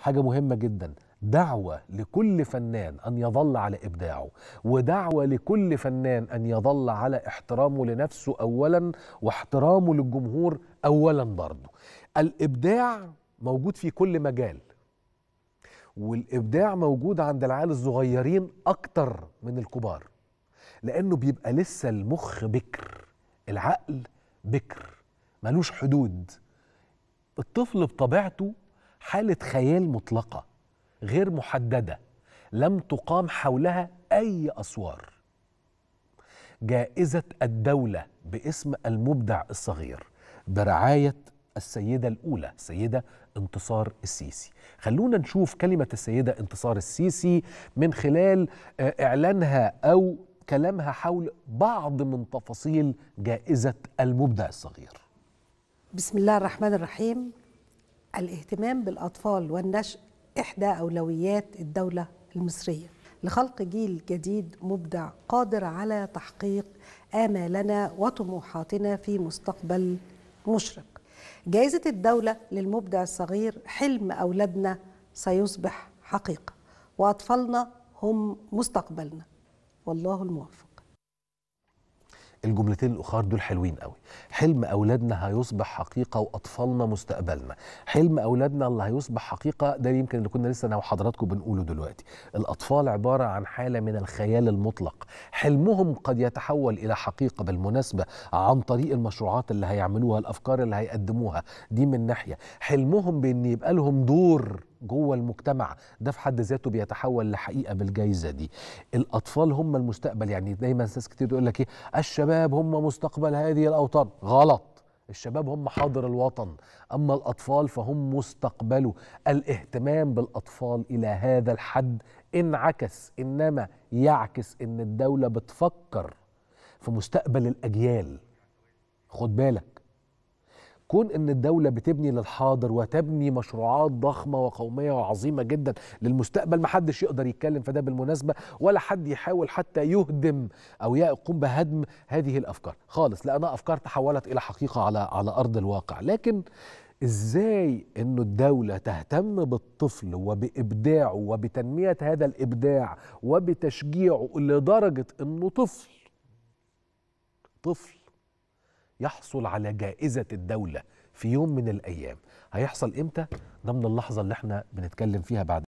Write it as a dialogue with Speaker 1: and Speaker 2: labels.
Speaker 1: حاجة مهمة جدا دعوة لكل فنان أن يظل على إبداعه ودعوة لكل فنان أن يظل على احترامه لنفسه أولا واحترامه للجمهور أولا برضه الإبداع موجود في كل مجال والإبداع موجود عند العيال الصغيرين أكتر من الكبار لأنه بيبقى لسه المخ بكر العقل بكر ملوش حدود الطفل بطبيعته حاله خيال مطلقه غير محدده لم تقام حولها اي اسوار جائزه الدوله باسم المبدع الصغير برعايه السيده الاولى سيده انتصار السيسي خلونا نشوف كلمه السيده انتصار السيسي من خلال آه، اعلانها او كلامها حول بعض من تفاصيل جائزه المبدع الصغير
Speaker 2: بسم الله الرحمن الرحيم الاهتمام بالأطفال والنشء إحدى أولويات الدولة المصرية لخلق جيل جديد مبدع قادر على تحقيق آمالنا وطموحاتنا في مستقبل مشرق جائزة الدولة للمبدع الصغير حلم أولادنا سيصبح حقيقة وأطفالنا هم مستقبلنا والله الموفق
Speaker 1: الجملتين الاخر دول حلوين قوي حلم اولادنا هيصبح حقيقه واطفالنا مستقبلنا حلم اولادنا اللي هيصبح حقيقه ده يمكن اللي كنا لسه انا وحضراتكم بنقوله دلوقتي الاطفال عباره عن حاله من الخيال المطلق حلمهم قد يتحول الى حقيقه بالمناسبه عن طريق المشروعات اللي هيعملوها الافكار اللي هيقدموها دي من ناحيه حلمهم بان يبقى لهم دور جوه المجتمع ده في حد ذاته بيتحول لحقيقه بالجائزه دي الاطفال هم المستقبل يعني دايما ناس كتير تقول لك ايه الشباب هم مستقبل هذه الاوطان غلط الشباب هم حاضر الوطن اما الاطفال فهم مستقبله الاهتمام بالاطفال الى هذا الحد انعكس انما يعكس ان الدوله بتفكر في مستقبل الاجيال خد بالك كون ان الدوله بتبني للحاضر وتبني مشروعات ضخمه وقوميه وعظيمه جدا للمستقبل ما حدش يقدر يتكلم في ده بالمناسبه ولا حد يحاول حتى يهدم او يقوم بهدم هذه الافكار خالص لانها افكار تحولت الى حقيقه على على ارض الواقع لكن ازاي انه الدولة تهتم بالطفل وبابداعه وبتنمية هذا الابداع وبتشجيعه لدرجة انه طفل طفل يحصل على جائزة الدولة في يوم من الأيام هيحصل إمتى؟ ده من اللحظة اللي احنا بنتكلم فيها بعد